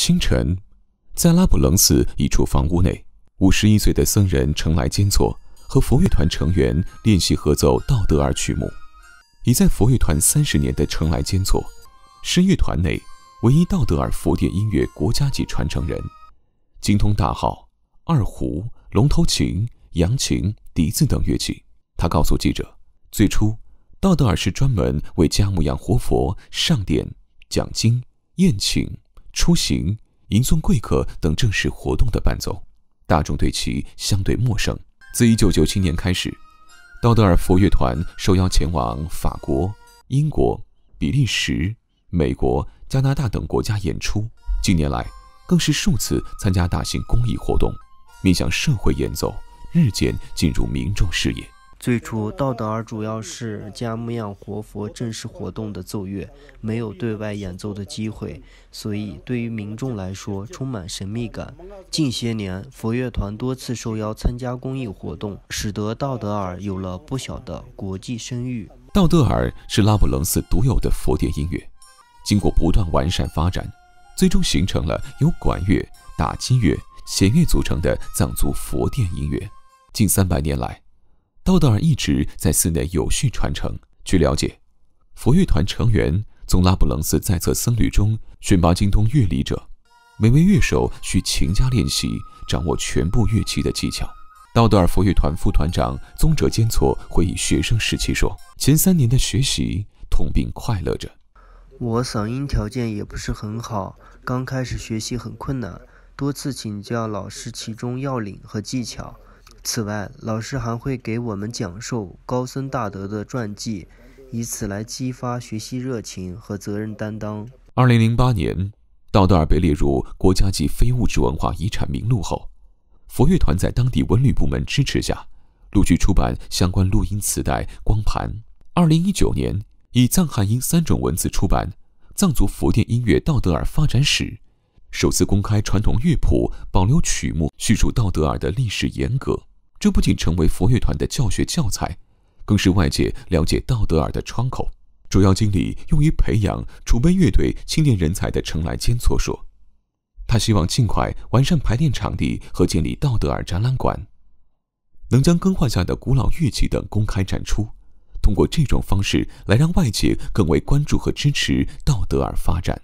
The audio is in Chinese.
清晨，在拉卜楞寺一处房屋内，五十一岁的僧人成来坚措和佛乐团成员练习合奏道德尔曲目。已在佛乐团三十年的成来坚措，是乐团内唯一道德尔佛殿音乐国家级传承人，精通大号、二胡、龙头琴、扬琴、笛子等乐器。他告诉记者，最初道德尔是专门为加木扬活佛上殿、讲经、宴请。出行、迎送贵客等正式活动的伴奏，大众对其相对陌生。自一九九七年开始，道德尔佛乐团受邀前往法国、英国、比利时、美国、加拿大等国家演出。近年来，更是数次参加大型公益活动，面向社会演奏，日渐进入民众视野。最初，道德尔主要是加木样活佛正式活动的奏乐，没有对外演奏的机会，所以对于民众来说充满神秘感。近些年，佛乐团多次受邀参加公益活动，使得道德尔有了不小的国际声誉。道德尔是拉卜楞寺独有的佛殿音乐，经过不断完善发展，最终形成了由管乐、打击乐、弦乐组成的藏族佛殿音乐。近三百年来，道德尔一直在寺内有序传承。据了解，佛乐团成员从拉卜楞寺在册僧侣中选拔精通乐理者，每位乐手需勤加练习，掌握全部乐器的技巧。道德尔佛乐团副团长宗哲坚措回忆学生时期说：“前三年的学习痛并快乐着。我嗓音条件也不是很好，刚开始学习很困难，多次请教老师其中要领和技巧。”此外，老师还会给我们讲授高僧大德的传记，以此来激发学习热情和责任担当。二零零八年，道德尔被列入国家级非物质文化遗产名录后，佛乐团在当地文旅部门支持下，陆续出版相关录音磁带、光盘。二零一九年，以藏汉英三种文字出版《藏族佛殿音乐道德尔发展史》，首次公开传统乐谱，保留曲目，叙述道德尔的历史沿革。这不仅成为佛乐团的教学教材，更是外界了解道德尔的窗口。主要精力用于培养、储备乐队青年人才的程来坚说：“他希望尽快完善排练场地和建立道德尔展览馆，能将更换下的古老乐器等公开展出，通过这种方式来让外界更为关注和支持道德尔发展。”